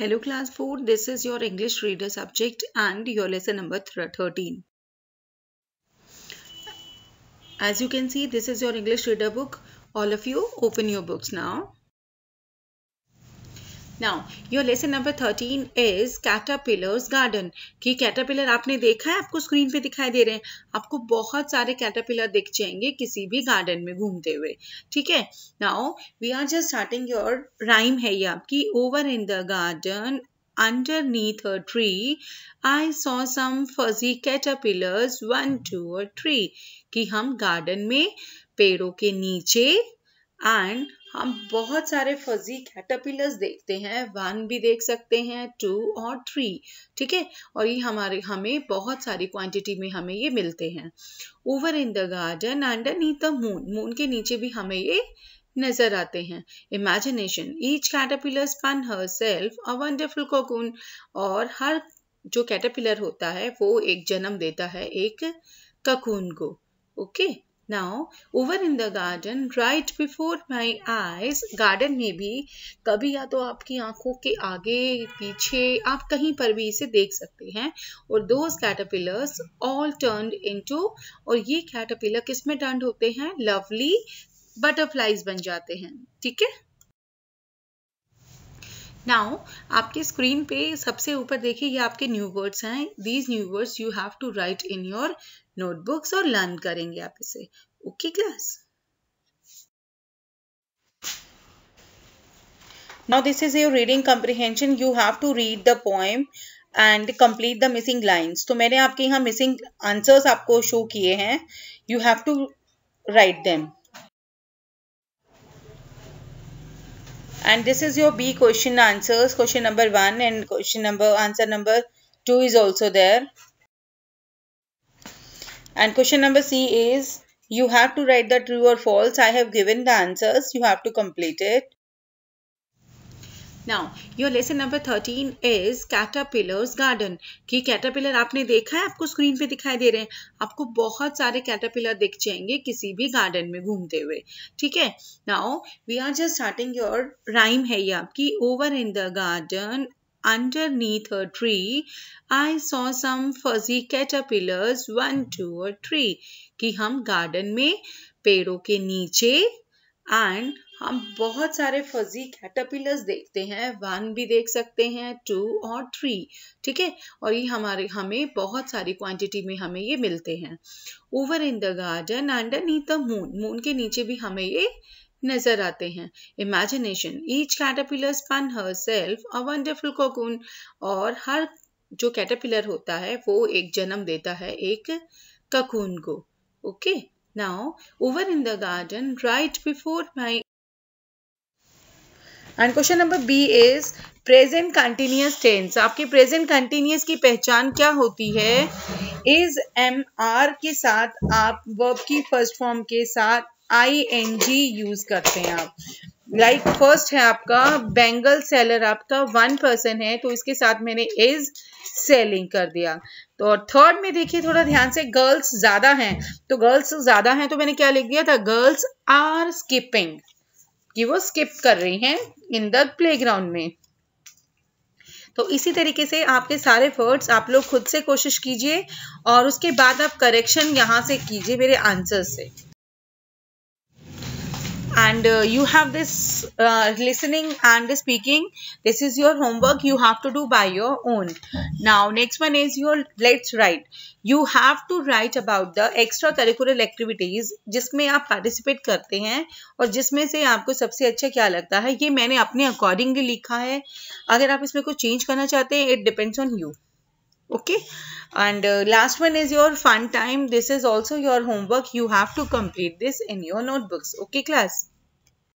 Hello class 4, this is your English reader subject and your lesson number 13. As you can see, this is your English reader book. All of you open your books now. Now your lesson number thirteen is caterpillars garden की caterpillar आपने देखा है आपको screen पे दिखाई दे रहे हैं आपको बहुत सारे कैटापिलर दिख जाएंगे किसी भी गार्डन में घूमते हुए ठीक है now we are just starting your rhyme है ये आपकी over in the garden neath a tree I saw some fuzzy caterpillars one two और थ्री कि हम गार्डन में पेड़ों के नीचे एंड हम बहुत सारे फजी कैटरपिलर्स देखते हैं वन भी देख सकते हैं टू और थ्री ठीक है और ये हमारे हमें बहुत सारी क्वांटिटी में हमें ये मिलते हैं over in the garden underneath the moon moon के नीचे भी हमें ये नजर आते हैं imagination each caterpillar spun herself a wonderful cocoon और हर जो कैटरपिलर होता है वो एक जन्म देता है एक ककून को okay okay? Now, over in the garden, right before my eyes, garden में भी कभी या तो आपकी आंखों के आगे पीछे आप कहीं पर भी इसे देख सकते हैं और दो कैटापिलर्स ऑल टर्न टू और ये कैटापिलर किसमें टर्न होते हैं लवली बटरफ्लाइज बन जाते हैं ठीक है नाउ आपके स्क्रीन पे सबसे ऊपर देखिए ये आपके न्यू वर्ड्स हैं these new words you have to write in your notebooks और लर्न करेंगे आप इसे okay okay, class now this is your reading comprehension you have to read the poem and complete the missing lines तो मैंने आपके यहाँ missing answers आपको show किए हैं you have to write them and this is your b question answers question number 1 and question number answer number 2 is also there and question number c is you have to write the true or false i have given the answers you have to complete it now your lesson number thirteen is caterpillars garden कि caterpillar आपने देखा है आपको screen पे दिखाई दे रहे हैं आपको बहुत सारे कैटापिलर दिख जाएंगे किसी भी गार्डन में घूमते हुए ठीक है now we are just starting your rhyme है ये आपकी over in the garden underneath a tree I saw some fuzzy caterpillars one two or three कि हम गार्डन में पेड़ों के नीचे एंड हम बहुत सारे फजी कैटरपिलर्स देखते हैं वन भी देख सकते हैं टू और थ्री ठीक है और ये हमारे हमें बहुत सारी क्वांटिटी में हमें ये मिलते हैं over in the garden underneath the moon moon के नीचे भी हमें ये नजर आते हैं imagination each caterpillar spun herself a wonderful cocoon और हर जो कैटरपिलर होता है वो एक जन्म देता है एक ककून को okay now over in the garden right before my end question number B is present continuous tense आपकी प्रेजेंट कंटिन्यूस की पहचान क्या होती है इज एम आर के साथ आप वर्ब की फर्स्ट फॉर्म के साथ आई एन जी यूज करते हैं आप लाइक like फर्स्ट है आपका बेंगल सेलर आपका वन पर्सन है तो इसके साथ मैंने इज सेलिंग कर दिया तो और थर्ड में देखिए थोड़ा ध्यान से गर्ल्स ज्यादा हैं तो गर्ल्स ज्यादा हैं तो मैंने क्या लिख दिया था गर्ल्स आर स्किपिंग कि वो स्किप कर रही हैं इन द प्लेग्राउंड में तो इसी तरीके से आपके सारे वर्ड्स आप लोग खुद से कोशिश कीजिए और उसके बाद आप करेक्शन यहाँ से कीजिए मेरे आंसर से and uh, you have this uh, listening and the speaking this is your homework you have to do by your own now next one is your let's write you have to write about the extra activities activities जिसमें आप participate करते हैं और जिसमें से आपको सबसे अच्छा क्या लगता है ये मैंने अपने अकॉर्डिंगली लिखा है अगर आप इसमें कुछ change करना चाहते हैं it depends on you okay and uh, last one is your fun time this is also your homework you have to complete this in your notebooks okay class